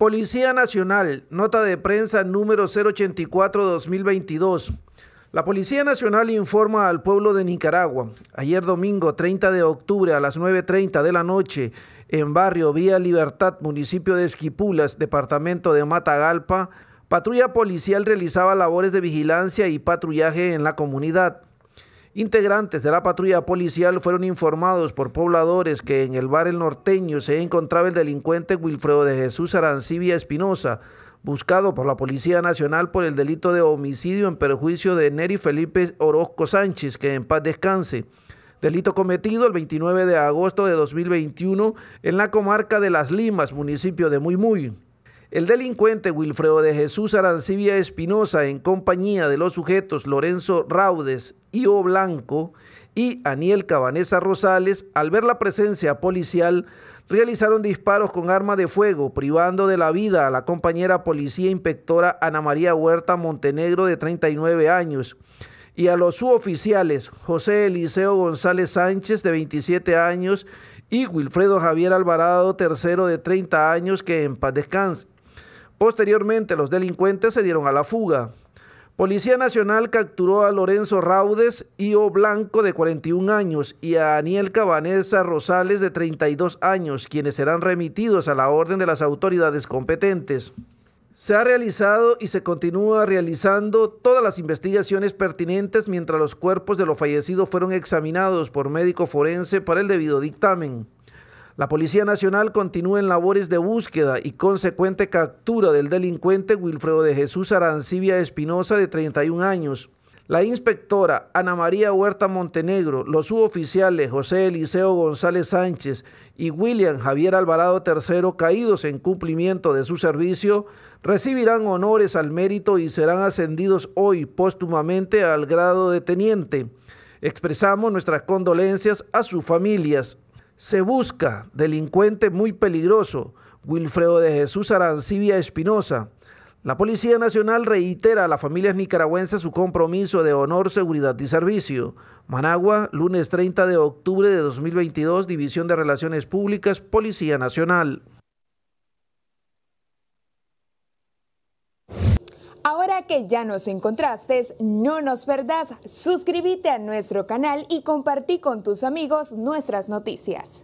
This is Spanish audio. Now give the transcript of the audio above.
Policía Nacional, nota de prensa número 084-2022. La Policía Nacional informa al pueblo de Nicaragua. Ayer domingo 30 de octubre a las 9.30 de la noche, en barrio Vía Libertad, municipio de Esquipulas, departamento de Matagalpa, patrulla policial realizaba labores de vigilancia y patrullaje en la comunidad. Integrantes de la patrulla policial fueron informados por pobladores que en el bar El Norteño se encontraba el delincuente Wilfredo de Jesús Arancibia Espinosa, buscado por la Policía Nacional por el delito de homicidio en perjuicio de Neri Felipe Orozco Sánchez, que en paz descanse. Delito cometido el 29 de agosto de 2021 en la comarca de Las Limas, municipio de Muy Muy. El delincuente Wilfredo de Jesús Arancibia Espinosa, en compañía de los sujetos Lorenzo Raudes, O Blanco y Aniel Cabanesa Rosales, al ver la presencia policial, realizaron disparos con arma de fuego, privando de la vida a la compañera policía inspectora Ana María Huerta Montenegro, de 39 años, y a los suboficiales José Eliseo González Sánchez, de 27 años, y Wilfredo Javier Alvarado Tercero de 30 años, que en paz descanse. Posteriormente, los delincuentes se dieron a la fuga. Policía Nacional capturó a Lorenzo Raudes IO Blanco, de 41 años, y a Daniel Cabanesa Rosales, de 32 años, quienes serán remitidos a la orden de las autoridades competentes. Se ha realizado y se continúa realizando todas las investigaciones pertinentes mientras los cuerpos de los fallecidos fueron examinados por médico forense para el debido dictamen. La Policía Nacional continúa en labores de búsqueda y consecuente captura del delincuente Wilfredo de Jesús Arancibia Espinosa, de 31 años. La inspectora Ana María Huerta Montenegro, los suboficiales José Eliseo González Sánchez y William Javier Alvarado III, caídos en cumplimiento de su servicio, recibirán honores al mérito y serán ascendidos hoy póstumamente al grado de teniente. Expresamos nuestras condolencias a sus familias se busca delincuente muy peligroso, Wilfredo de Jesús Arancibia Espinosa. La Policía Nacional reitera a las familias nicaragüenses su compromiso de honor, seguridad y servicio. Managua, lunes 30 de octubre de 2022, División de Relaciones Públicas, Policía Nacional. Ahora que ya nos encontraste, no nos perdás, suscríbete a nuestro canal y compartí con tus amigos nuestras noticias.